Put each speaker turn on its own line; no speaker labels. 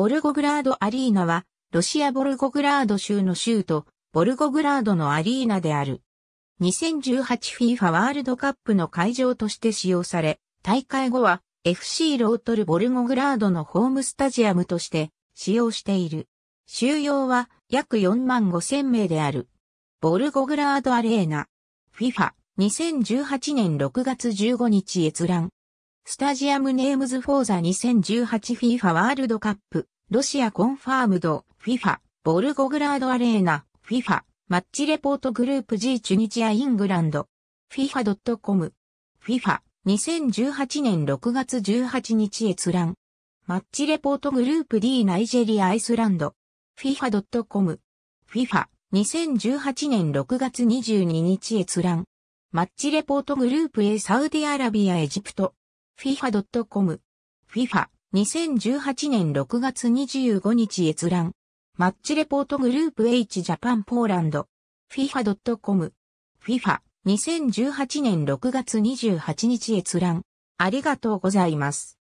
ボルゴグラードアリーナは、ロシアボルゴグラード州の州都、
ボルゴグラードのアリーナである。2018FIFA ワールドカップの会場として使用され、大会後は FC ロートルボルゴグラードのホームスタジアムとして使用している。収容は約4万5千名である。ボルゴグラードアレーナ。FIFA2018 年6月15日閲覧。スタジアムネームズフォーザ 2018FIFA ワールドカップ、ロシアコンファームド、FIFA、ボルゴグラードアレーナ、FIFA、マッチレポートグループ G チュニジアイングランド、FIFA.com、FIFA、2018年6月18日閲覧、マッチレポートグループ D ナイジェリアアイスランド、FIFA.com、FIFA、2018年6月22日閲覧、マッチレポートグループ A サウディアラビアエジプト、FIFA.com。FIFA、2018年6月25日閲覧。マッチレポートグループ H ジャパンポーランド。FIFA.com。FIFA、2018年6月
28日閲覧。ありがとうございます。